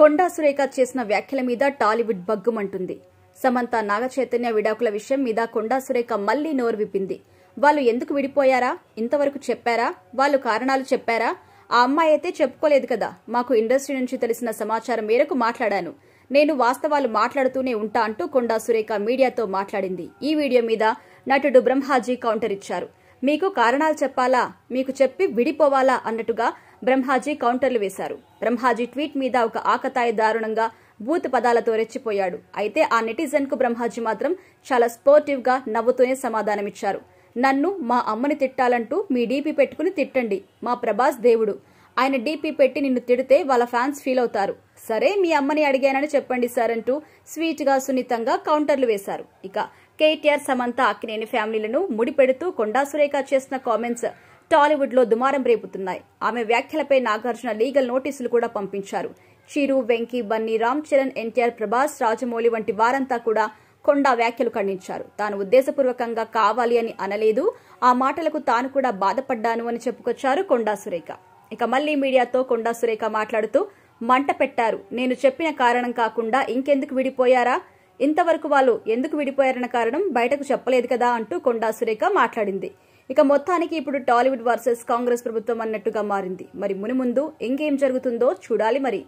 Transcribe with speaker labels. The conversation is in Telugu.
Speaker 1: కొండా సురేఖ చేసిన వ్యాఖ్యల మీద టాలీవుడ్ బగ్గుమంటుంది సమంత నాగచైతన్య విడాకుల విషయం మీద కొండా సురేఖ మళ్లీ నోరు విప్పింది వాళ్ళు ఎందుకు విడిపోయారా ఇంతవరకు చెప్పారా వాళ్ళు కారణాలు చెప్పారా ఆ అమ్మాయి అయితే చెప్పుకోలేదు కదా మాకు ఇండస్ట్రీ నుంచి తెలిసిన సమాచారం మేరకు మాట్లాడాను నేను వాస్తవాలు మాట్లాడుతూనే ఉంటా అంటూ కొండా సురేఖ మీడియాతో మాట్లాడింది ఈ వీడియో మీద నటుడు బ్రహ్మాజీ కౌంటర్ ఇచ్చారు మీకు కారణాలు చెప్పాలా మీకు చెప్పి విడిపోవాలా అన్నట్టుగా బ్రహ్మాజీ కౌంటర్లు వేశారు బ్రహ్మాజీ ట్వీట్ మీద ఒక ఆకతాయి దారుణంగా బూత్ పదాలతో రెచ్చిపోయాడు అయితే ఆ నెటిజన్ కు బ్రహ్మాజీ మాత్రం చాలా స్పోర్టివ్ గా నవ్వుతూనే సమాధానమిచ్చారు నన్ను మా అమ్మని తిట్టాలంటూ మీ డీపీ పెట్టుకుని తిట్టండి మా ప్రభాస్ దేవుడు ఆయన డీపీ పెట్టి నిన్ను తిడితే వాళ్ళ ఫ్యాన్స్ ఫీల్ అవుతారు సరే మీ అమ్మని అడిగానని చెప్పండి సార్ అంటూ స్వీట్గా సున్నితంగా కౌంటర్లు వేశారు ఇక కేటీఆర్ సమంత అక్కినేని ఫ్యామిలీలను ముడిపెడుతూ కొండా సురేఖ చేసిన కామెంట్స్ టాలీవుడ్ లో దుమారం రేపుతున్నాయి ఆమె వ్యాఖ్యలపై నాగార్జున లీగల్ నోటీసులు కూడా పంపించారు చిరు వెంకీ బన్నీ రామ్ చరణ్ ఎన్టీఆర్ ప్రభాస్ రాజమౌళి వంటి వారంతా కూడా కొండా వ్యాఖ్యలు ఖండించారు తాను ఉద్దేశపూర్వకంగా కావాలి అని అనలేదు ఆ మాటలకు తాను కూడా బాధపడ్డాను అని చెప్పుకొచ్చారు కొండా సురేఖ ఇక మళ్లీ మీడియాతో కొండా సురేఖ మాట్లాడుతూ మంట పెట్టారు నేను చెప్పిన కారణం కాకుండా ఇంకెందుకు విడిపోయారా ఇంతవరకు వాళ్ళు ఎందుకు విడిపోయారన్న కారణం బయటకు చెప్పలేదు కదా అంటూ కొండా సురేఖ మాట్లాడింది ఇక మొత్తానికి ఇప్పుడు టాలీవుడ్ వర్సెస్ కాంగ్రెస్ ప్రభుత్వం అన్నట్టుగా మారింది మరి మునుముందు ఇంకేం జరుగుతుందో చూడాలి మరి